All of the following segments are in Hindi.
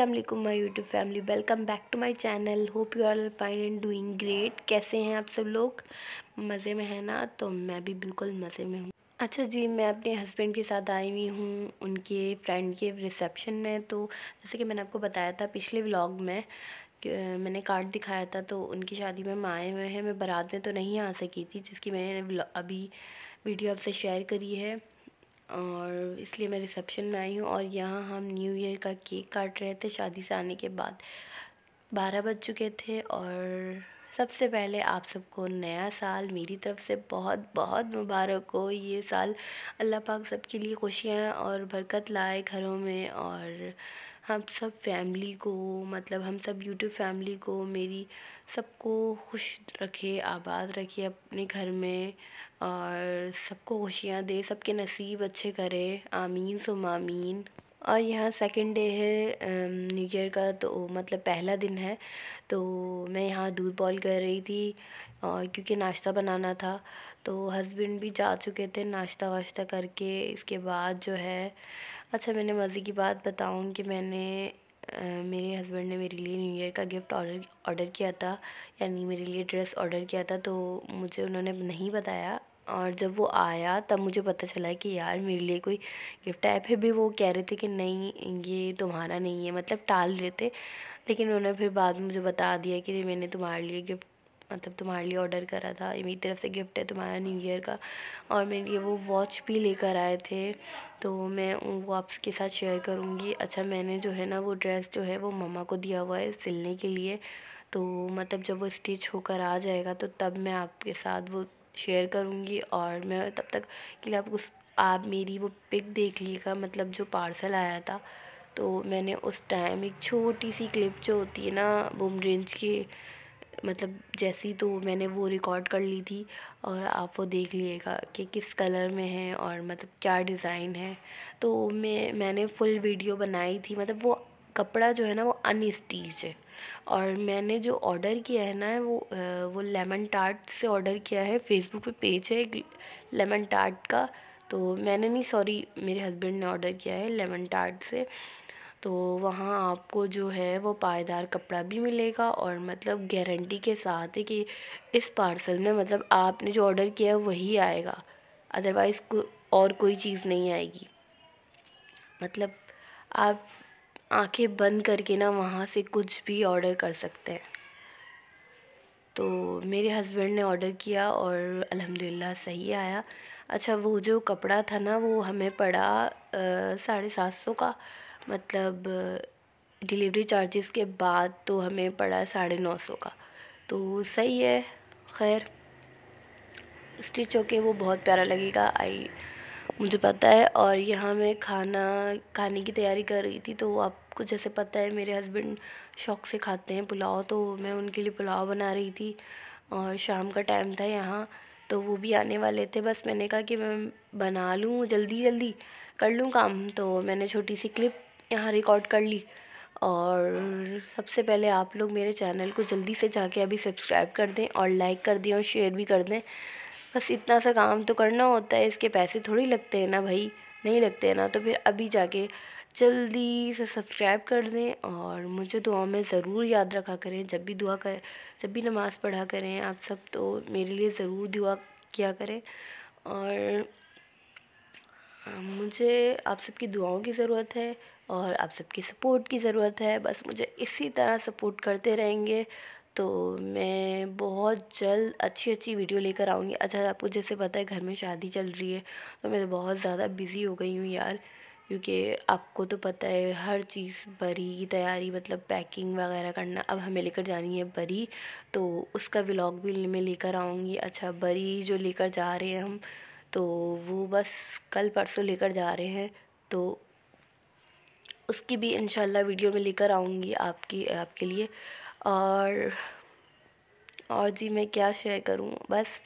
Aslam my YouTube YouTube family welcome back to my channel hope you are fine and doing great कैसे हैं आप सब लोग मज़े में हैं ना तो मैं भी बिल्कुल मज़े में हूँ अच्छा जी मैं अपने हस्बैंड के साथ आई हुई हूँ उनके फ्रेंड के रिसेप्शन में तो जैसे कि मैंने आपको बताया था पिछले व्लॉग में मैंने कार्ड दिखाया था तो उनकी शादी में मैं आए हुए हैं मैं बारात में तो नहीं आ सकी थी जिसकी मैंने अभी वीडियो आपसे शेयर करी है और इसलिए मैं रिसेप्शन में आई हूँ और यहाँ हम न्यू ईयर का केक काट रहे थे शादी से आने के बाद बारह बज चुके थे और सबसे पहले आप सबको नया साल मेरी तरफ से बहुत बहुत मुबारक हो ये साल अल्लाह पाक सबके लिए खुशियाँ और बरकत लाए घरों में और हम सब फैमिली को मतलब हम सब यूट्यूब फैमिली को मेरी सबको खुश रखे आबाद रखे अपने घर में और सबको खुशियाँ दे सबके नसीब अच्छे करे आमीन सुम आमीन और यहाँ सेकंड डे है न्यू ईयर का तो मतलब पहला दिन है तो मैं यहाँ दूध बॉल कर रही थी और क्योंकि नाश्ता बनाना था तो हस्बैंड भी जा चुके थे नाश्ता वाश्ता करके इसके बाद जो है अच्छा मैंने मज़े की बात बताऊँ कि मैंने मेरे हस्बैंड ने मेरे लिए न्यू ईयर का गिफ़्ट ऑर्डर ऑर्डर किया था यानी मेरे लिए ड्रेस ऑर्डर किया था तो मुझे उन्होंने नहीं बताया और जब वो आया तब मुझे पता चला कि यार मेरे लिए कोई गिफ्ट आया फिर भी वो कह रहे थे कि नहीं ये तुम्हारा नहीं है मतलब टाल रहे थे लेकिन उन्होंने फिर बाद में मुझे बता दिया कि मैंने तुम्हारे लिए गिफ्ट मतलब तुम्हारे लिए ऑर्डर करा था ये मेरी तरफ़ से गिफ्ट है तुम्हारा न्यू ईयर का और मेरे लिए वो वॉच भी लेकर आए थे तो मैं वो आपके साथ शेयर करूँगी अच्छा मैंने जो है ना वो ड्रेस जो है वो मम्मा को दिया हुआ है सिलने के लिए तो मतलब जब वो स्टिच होकर आ जाएगा तो तब मैं आपके साथ वो शेयर करूँगी और मैं तब तक के लिए आप उस आप मेरी वो पिक देख लीजिएगा मतलब जो पार्सल आया था तो मैंने उस टाइम एक छोटी सी क्लिप जो होती है ना बुम रेंज की मतलब जैसी तो मैंने वो रिकॉर्ड कर ली थी और आप वो देख लीजिएगा कि किस कलर में है और मतलब क्या डिज़ाइन है तो मैं मैंने फ़ुल वीडियो बनाई थी मतलब वो कपड़ा जो है ना वो अनस्टीच है और मैंने जो ऑर्डर किया है ना वो वो लेमन टार्ट से ऑर्डर किया है फेसबुक पे पेज है एक लेमन टार्ट का तो मैंने नहीं सॉरी मेरे हस्बैंड ने ऑर्डर किया है लेमन टार्ट से तो वहाँ आपको जो है वो पायदार कपड़ा भी मिलेगा और मतलब गारंटी के साथ है कि इस पार्सल में मतलब आपने जो ऑर्डर किया है वही आएगा अदरवाइज़ को और कोई चीज़ नहीं आएगी मतलब आप आंखें बंद करके ना वहाँ से कुछ भी ऑर्डर कर सकते हैं तो मेरे हस्बैंड ने ऑर्डर किया और अल्हम्दुलिल्लाह सही आया अच्छा वो जो कपड़ा था ना वो हमें पड़ा साढ़े सात सौ का मतलब डिलीवरी चार्जेस के बाद तो हमें पड़ा साढ़े नौ सौ का तो सही है खैर स्टिच होके वो बहुत प्यारा लगेगा आई मुझे पता है और यहाँ मैं खाना खाने की तैयारी कर रही थी तो आपको जैसे पता है मेरे हस्बैंड शौक से खाते हैं पुलाव तो मैं उनके लिए पुलाव बना रही थी और शाम का टाइम था यहाँ तो वो भी आने वाले थे बस मैंने कहा कि मैं बना लूँ जल्दी जल्दी कर लूँ काम तो मैंने छोटी सी क्लिप यहाँ रिकॉर्ड कर ली और सबसे पहले आप लोग मेरे चैनल को जल्दी से जाके अभी सब्सक्राइब कर दें और लाइक कर दें और शेयर भी कर दें बस इतना सा काम तो करना होता है इसके पैसे थोड़ी लगते हैं ना भाई नहीं लगते हैं ना तो फिर अभी जाके जल्दी से सब्सक्राइब कर दें और मुझे दुआ में ज़रूर याद रखा करें जब भी दुआ कर जब भी नमाज़ पढ़ा करें आप सब तो मेरे लिए ज़रूर दुआ किया करें और मुझे आप सबकी दुआओं की ज़रूरत है और आप सबकी सपोर्ट की ज़रूरत है बस मुझे इसी तरह सपोर्ट करते रहेंगे तो मैं बहुत जल्द अच्छी अच्छी वीडियो लेकर आऊँगी अच्छा आपको जैसे पता है घर में शादी चल रही है तो मैं तो बहुत ज़्यादा बिज़ी हो गई हूँ यार क्योंकि आपको तो पता है हर चीज़ बरी की तैयारी मतलब पैकिंग वगैरह करना अब हमें लेकर जानी है बरी तो उसका व्लॉग भी मैं लेकर आऊँगी अच्छा बरी जो लेकर जा रहे हैं हम तो वो बस कल परसों लेकर जा रहे हैं तो उसकी भी इनशाला वीडियो में लेकर आऊँगी आपकी आपके लिए और और जी मैं क्या शेयर करूँ बस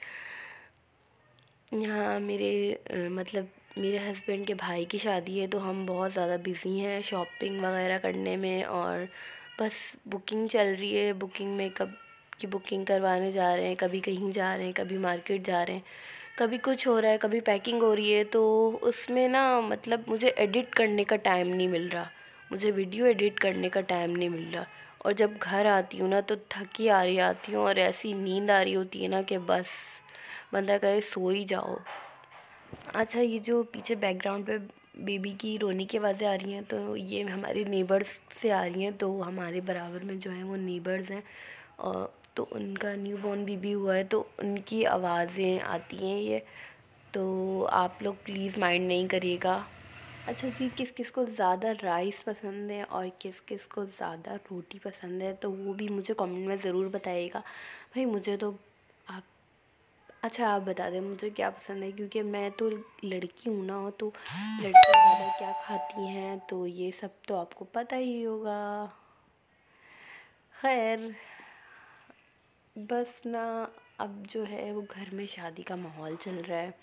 यहाँ मेरे मतलब मेरे हस्बैंड के भाई की शादी है तो हम बहुत ज़्यादा बिज़ी हैं शॉपिंग वगैरह करने में और बस बुकिंग चल रही है बुकिंग में कब की बुकिंग करवाने जा रहे हैं कभी कहीं जा रहे हैं कभी मार्केट जा रहे हैं कभी कुछ हो रहा है कभी पैकिंग हो रही है तो उसमें ना मतलब मुझे एडिट करने का टाइम नहीं मिल रहा मुझे वीडियो एडिट करने का टाइम नहीं मिल रहा और जब घर आती हूँ ना तो थकी आ रही आती हूँ और ऐसी नींद आ रही होती है ना कि बस बंदा कहे सो ही जाओ अच्छा ये जो पीछे बैकग्राउंड पे बेबी की रोने की आवाज़ें आ रही हैं तो ये हमारे नेबर्स से आ रही हैं तो हमारे बराबर में जो है वो नेबर्स हैं और तो उनका न्यू बॉर्न बीबी हुआ है तो उनकी आवाज़ें आती हैं ये तो आप लोग प्लीज़ माइंड नहीं करिएगा अच्छा जी किस किस को ज़्यादा राइस पसंद है और किस किस को ज़्यादा रोटी पसंद है तो वो भी मुझे कमेंट में ज़रूर बताइएगा भाई मुझे तो आप अच्छा आप बता दें मुझे क्या पसंद है क्योंकि मैं तो लड़की हूँ ना तो लड़कियाँ ज़्यादा क्या खाती हैं तो ये सब तो आपको पता ही होगा खैर बस ना अब जो है वो घर में शादी का माहौल चल रहा है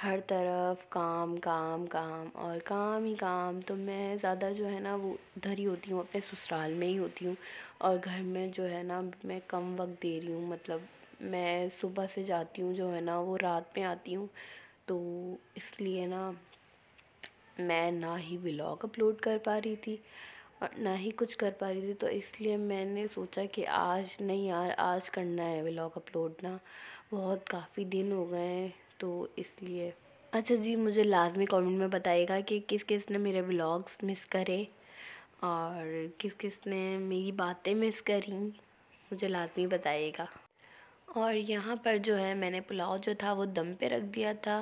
हर तरफ काम काम काम और काम ही काम तो मैं ज़्यादा जो है ना वो उधर ही होती हूँ अपने ससुराल में ही होती हूँ और घर में जो है ना मैं कम वक्त दे रही हूँ मतलब मैं सुबह से जाती हूँ जो है ना वो रात में आती हूँ तो इसलिए ना मैं ना ही व्लॉग अपलोड कर पा रही थी और ना ही कुछ कर पा रही थी तो इसलिए मैंने सोचा कि आज नहीं यार आज करना है व्लॉग अपलोड ना बहुत काफ़ी दिन हो गए हैं तो इसलिए अच्छा जी मुझे लाजमी कमेंट में बताइएगा कि किस किस ने मेरे व्लॉग्स मिस करे और किस किस ने मेरी बातें मिस करी मुझे लाजमी बताइएगा और यहाँ पर जो है मैंने पुलाव जो था वो दम पे रख दिया था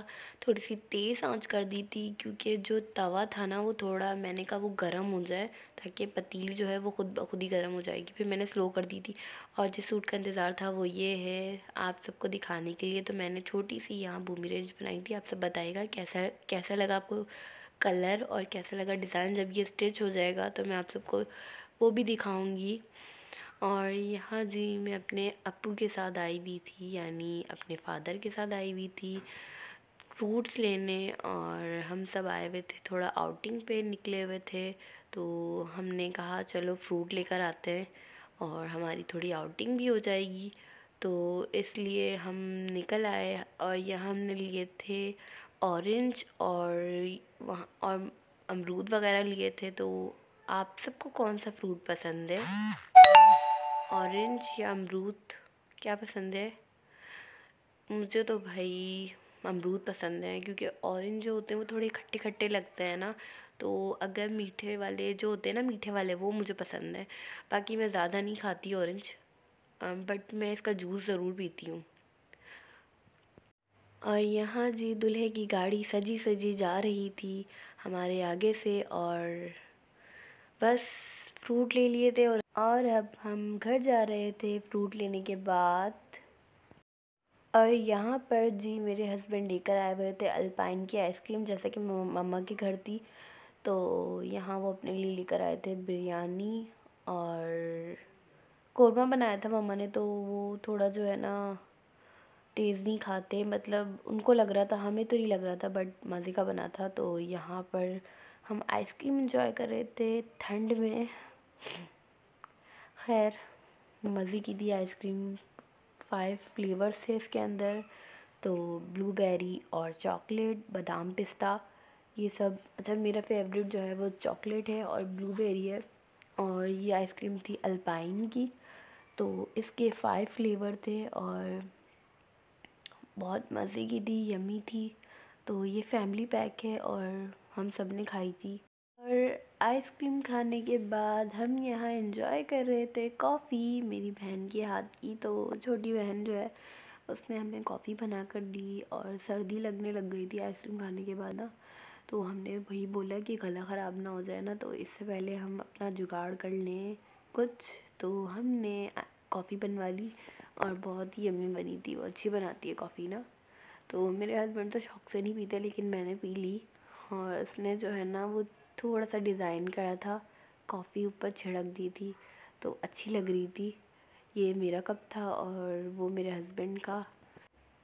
थोड़ी सी तेज़ आंच कर दी थी क्योंकि जो तवा था ना वो थोड़ा मैंने कहा वो गर्म हो जाए ताकि पतीली जो है वो खुद ब खुद ही गर्म हो जाएगी फिर मैंने स्लो कर दी थी और जिस सूट का इंतज़ार था वो ये है आप सबको दिखाने के लिए तो मैंने छोटी सी यहाँ भूमि रेंज बनाई थी आप सब बताइएगा कैसा कैसा लगा आपको कलर और कैसा लगा डिज़ाइन जब ये स्टिच हो जाएगा तो मैं आप सबको वो भी दिखाऊँगी और यहाँ जी मैं अपने अपू के साथ आई हुई थी यानी अपने फ़ादर के साथ आई हुई थी फ्रूट्स लेने और हम सब आए हुए थे थोड़ा आउटिंग पे निकले हुए थे तो हमने कहा चलो फ्रूट लेकर आते हैं और हमारी थोड़ी आउटिंग भी हो जाएगी तो इसलिए हम निकल आए और यहाँ हमने लिए थे ऑरेंज और वहाँ और अमरूद वगैरह लिए थे तो आप सबको कौन सा फ्रूट पसंद है ऑरेंज या अमरूद क्या पसंद है मुझे तो भाई अमरूद पसंद है क्योंकि ऑरेंज जो होते हैं वो थोड़े खट्टे खट्टे लगते हैं ना तो अगर मीठे वाले जो होते हैं ना मीठे वाले वो मुझे पसंद है बाकी मैं ज़्यादा नहीं खाती ऑरेंज बट मैं इसका जूस ज़रूर पीती हूँ और यहाँ जी दूल्हे की गाड़ी सजी सजी जा रही थी हमारे आगे से और बस फ्रूट ले लिए थे और और अब हम घर जा रहे थे फ्रूट लेने के बाद और यहाँ पर जी मेरे हस्बैंड लेकर आए हुए थे अल्पाइन की आइसक्रीम जैसा कि मम्मा के घर थी तो यहाँ वो अपने लिए लेकर आए थे बिरयानी और कौरमा बनाया था मम्मा ने तो वो थोड़ा जो है ना तेज़ नहीं खाते मतलब उनको लग रहा था हमें तो नहीं लग रहा था बट मज़े का बना था तो यहाँ पर हम आइसक्रीम इंजॉय कर रहे थे ठंड में खैर मज़े की थी आइसक्रीम फाइव फ्लेवर्स थे इसके अंदर तो ब्लूबेरी और चॉकलेट बादाम पिस्ता ये सब अच्छा मेरा फेवरेट जो है वो चॉकलेट है और ब्लूबेरी है और ये आइसक्रीम थी अल्पाइन की तो इसके फाइव फ्लेवर थे और बहुत मज़े की थी यमी थी तो ये फैमिली पैक है और हम सब ने खाई थी आइसक्रीम खाने के बाद हम यहाँ इंजॉय कर रहे थे कॉफ़ी मेरी बहन के हाथ की तो छोटी बहन जो है उसने हमें कॉफ़ी बना कर दी और सर्दी लगने लग गई थी आइसक्रीम खाने के बाद ना तो हमने वही बोला कि गला ख़राब ना हो जाए ना तो इससे पहले हम अपना जुगाड़ कर लें कुछ तो हमने कॉफ़ी बनवा ली और बहुत ही अम्मी बनी थी वो अच्छी बनाती है कॉफ़ी ना तो मेरे हस्बैंड तो शौक से नहीं पीते लेकिन मैंने पी ली और उसने जो है ना वो थोड़ा सा डिज़ाइन करा था कॉफ़ी ऊपर छिड़क दी थी तो अच्छी लग रही थी ये मेरा कप था और वो मेरे हस्बैंड का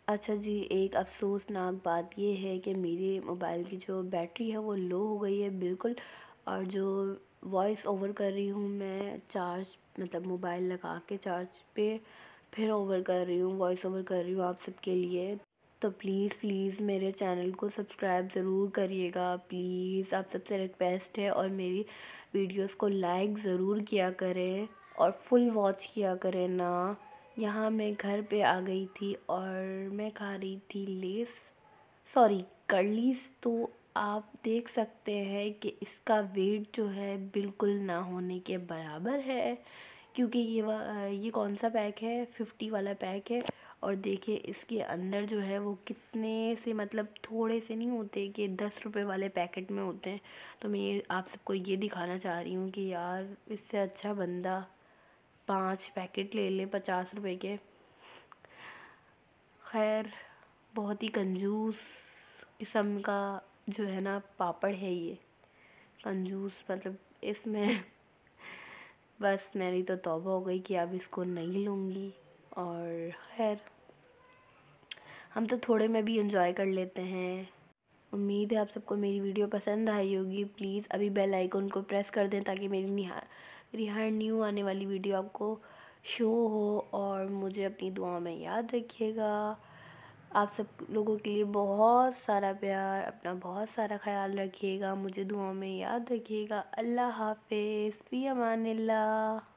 अच्छा जी एक अफसोसनाक बात ये है कि मेरे मोबाइल की जो बैटरी है वो लो हो गई है बिल्कुल और जो वॉइस ओवर कर रही हूँ मैं चार्ज मतलब मोबाइल लगा के चार्ज पे फिर ओवर कर रही हूँ वॉइस ओवर कर रही हूँ आप सबके लिए तो प्लीज़ प्लीज़ मेरे चैनल को सब्सक्राइब ज़रूर करिएगा प्लीज़ आप सबसे रिक्वेस्ट है और मेरी वीडियोस को लाइक ज़रूर किया करें और फुल वॉच किया करें ना यहाँ मैं घर पे आ गई थी और मैं खा रही थी लेस सॉरी कर्लीस तो आप देख सकते हैं कि इसका वेट जो है बिल्कुल ना होने के बराबर है क्योंकि ये ये कौन सा पैक है फिफ्टी वाला पैक है और देखिए इसके अंदर जो है वो कितने से मतलब थोड़े से नहीं होते कि दस रुपए वाले पैकेट में होते हैं तो मैं ये आप सबको ये दिखाना चाह रही हूँ कि यार इससे अच्छा बंदा पाँच पैकेट ले ले पचास रुपए के खैर बहुत ही कंजूस किस्म का जो है ना पापड़ है ये कंजूस मतलब इसमें बस मेरी तो तौबा हो गई कि अब इसको नहीं लूँगी और खैर हम तो थोड़े में भी इंजॉय कर लेते हैं उम्मीद है आप सबको मेरी वीडियो पसंद आई होगी प्लीज़ अभी बेल आइकन को प्रेस कर दें ताकि मेरी निहा हर न्यू आने वाली वीडियो आपको शो हो और मुझे अपनी दुआ में याद रखिएगा आप सब लोगों के लिए बहुत सारा प्यार अपना बहुत सारा ख्याल रखिएगा मुझे दुआ में याद रखिएगा अल्लाह हाफिज़ फ़ी अमान